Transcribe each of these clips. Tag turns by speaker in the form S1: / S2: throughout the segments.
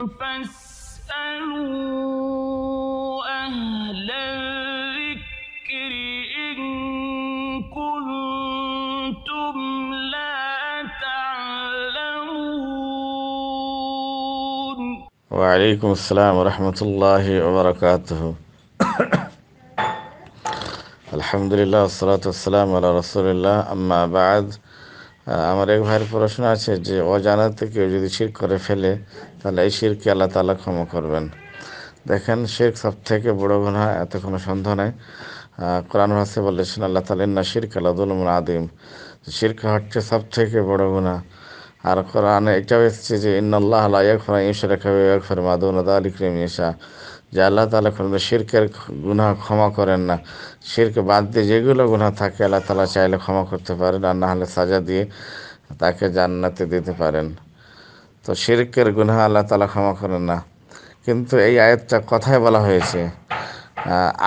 S1: فاسألوا أهل الذكر إن كنتم لا تعلمون وعليكم السلام ورحمة الله وبركاته الحمد لله والصلاة والسلام على رسول الله أما بعد আমার এক ভাইয়ের প্রশ্ন আছে যে অজানাতে কেউ যদি শির করে ফেলে তাহলে এই শিরকে আল্লাহ তালা ক্ষমা করবেন দেখেন শির সব থেকে বড় গুণা এত কোনো সন্দেহ নাই কোরআন হাসে বলেছেন আল্লাহ তালা না শির কালাদুল আদিম শিরকে হচ্ছে সব থেকে বড় গুণা আর কোরআনে এটাও এসেছে যে ইন্নআল্লাহ আলাইফরা ফের খাবিফর মাদুনাদ আলী ক্রিমিয়া যে আল্লাহ তালা কোনো শিরকের গুনাহ ক্ষমা করেন না শির্ক বাদ দিয়ে যেগুলো গুনাহ থাকে আল্লাহ তালা চাইলে ক্ষমা করতে পারেন আর না হলে সাজা দিয়ে তাকে জান্নাতে দিতে পারেন তো শিরকের গুনাহ আল্লাহ তালা ক্ষমা করেন না কিন্তু এই আয়াতটা কথায় বলা হয়েছে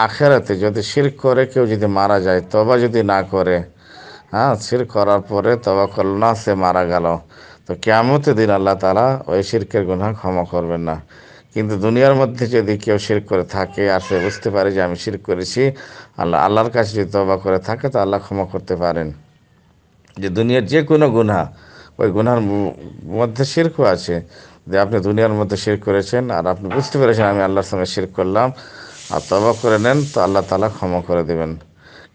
S1: আখেরাতে যদি শির্ক করে কেউ যদি মারা যায় তবা যদি না করে হ্যাঁ সির করার পরে তবা করল না সে মারা গেল তো কেমতে দিন আল্লাহ তালা ওই সিরকের গুণা ক্ষমা করবেন না কিন্তু দুনিয়ার মধ্যে যদি কেউ শির করে থাকে আর সে বুঝতে পারে যে আমি শির করেছি আল্লাহ আল্লাহর কাছে যদি তবা করে থাকে তো আল্লাহ ক্ষমা করতে পারেন যে দুনিয়ার যে কোনো গুণা ওই গুনার মধ্যে শির্ক আছে যে আপনি দুনিয়ার মধ্যে শির করেছেন আর আপনি বুঝতে পেরেছেন আমি আল্লাহর সঙ্গে শির করলাম আর তবা করে নেন তো আল্লাহ তালা ক্ষমা করে দেবেন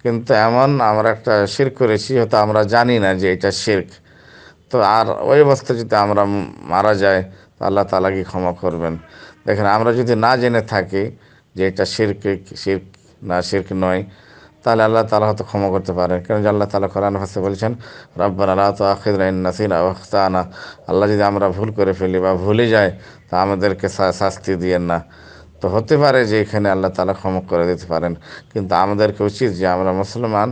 S1: কিন্তু এমন আমরা একটা শির করেছি হয়তো আমরা জানি না যে এটা শির্ক তো আর ওই অবস্থায় যদি আমরা মারা যায় আল্লাহ তালা কি ক্ষমা করবেন দেখেন আমরা যদি না জেনে থাকি যে এটা শির্ক শির্ক না শির্ক নয় তাহলে আল্লাহ তালা হয়তো ক্ষমা করতে পারেন কেন আল্লাহ তালা কোরআন হাসে বলছেন রব্বান আল্লাহ তো আখিদাইনাসিন আল্লাহ যদি আমরা ভুল করে ফেলি বা ভুলে যাই তা আমাদেরকে শাস্তি দিয়ে না তো হতে পারে যে এখানে আল্লাহ তালা ক্ষমা করে দিতে পারেন কিন্তু আমাদেরকে উচিত যে আমরা মুসলমান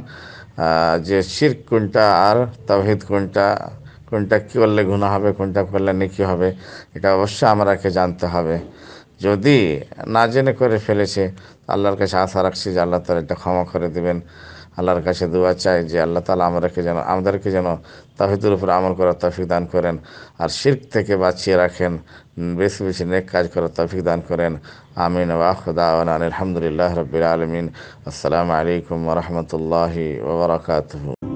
S1: যে শির কোনটা আর তাহিদ কোনটা কোনটা কী করলে ঘুণা হবে কোনটা করলে নেকি হবে এটা অবশ্যই আমরাকে জানতে হবে যদি না জেনে করে ফেলেছে আল্লাহর কাছে আশা রাখছি যে আল্লাহ তালা এটা ক্ষমা করে দেবেন আল্লাহর কাছে দোয়া চাই যে আল্লাহ তালা আমাদেরকে যেন আমাদেরকে যেন তাহিদুর উপর আমল করার তফিক দান করেন আর শির্ক থেকে বাঁচিয়ে রাখেন বেশি বেশি নেক কাজ করার তফিক দান করেন আমিন ওয়াহুদাওয়ান আলহামদুলিল্লাহ রবিল আলমিন আসসালামু আলাইকুম রহমতুল্লাহি ওবরাকাতহ